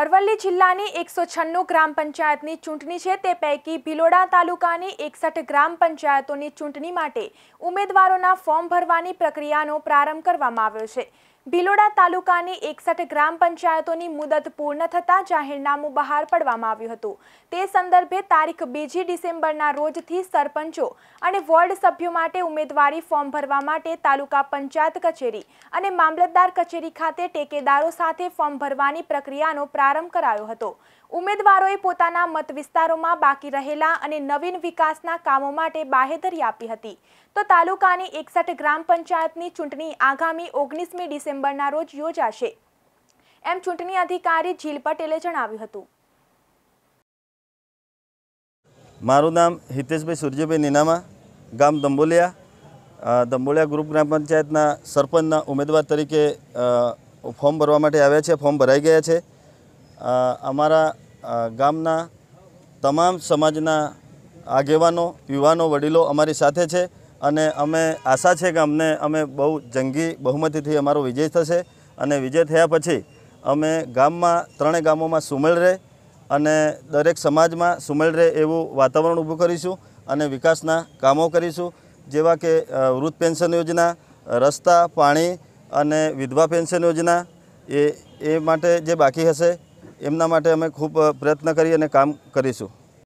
અરવલ્લી જિલ્લાની એકસો છન્નું ગ્રામ પંચાયતની ચૂંટણી છે તે પૈકી ભિલોડા તાલુકાની એકસઠ ગ્રામ પંચાયતોની ચૂંટણી માટે ઉમેદવારોના ફોર્મ ભરવાની પ્રક્રિયાનો પ્રારંભ કરવામાં આવ્યો છે ભિલોડા તાલુકાની એકસઠ ગ્રામ પંચાયતોની મુદત પૂર્ણ થતાં જાહેરનામું બહાર પાડવામાં આવ્યું હતું તે સંદર્ભે તારીખ બીજી ડિસેમ્બરના રોજથી સરપંચો અને વોર્ડ સભ્યો માટે ઉમેદવારી ફોર્મ ભરવા માટે તાલુકા પંચાયત કચેરી અને મામલતદાર કચેરી ખાતે ટેકેદારો સાથે ફોર્મ ભરવાની પ્રક્રિયાનો પ્રારંભ કરાયો હતો ઉમેદવારોએ પોતાના મત વિસ્તારોમાં બાકી રહેલા અને નવીન વિકાસના કામો માટે બાહેધરી આપી હતી તો તાલુકાની એકસઠ ગ્રામ પંચાયતની ચૂંટણી આગામી ઓગણીસમી ડિસેમ્બર ડિસેમ્બરના રોજ યોજાશે એમ ચૂંટણી અધિકારી જીલ પટેલે જણાવ્યું હતું મારું નામ હિતેશભાઈ સૂર્યભાઈ નીનામા ગામ દંબોલિયા દંબોલિયા ગ્રુપ ગ્રામ પંચાયતના સરપંચના ઉમેદવાર તરીકે ફોર્મ ભરવા માટે આવ્યા છે ફોર્મ ભરાઈ ગયા છે અમારા ગામના તમામ સમાજના આગેવાનો યુવાનો વડીલો અમારી સાથે છે અને અમે આશા છે કે અમને અમે બહુ જંગી બહુમતીથી અમારો વિજય થશે અને વિજય થયા પછી અમે ગામમાં ત્રણેય ગામોમાં સુમેળ રહે અને દરેક સમાજમાં સુમેળ રહે એવું વાતાવરણ ઊભું કરીશું અને વિકાસના કામો કરીશું જેવા કે વૃદ્ધ પેન્શન યોજના રસ્તા પાણી અને વિધવા પેન્શન યોજના એ એ માટે જે બાકી હશે એમના માટે અમે ખૂબ પ્રયત્ન કરી અને કામ કરીશું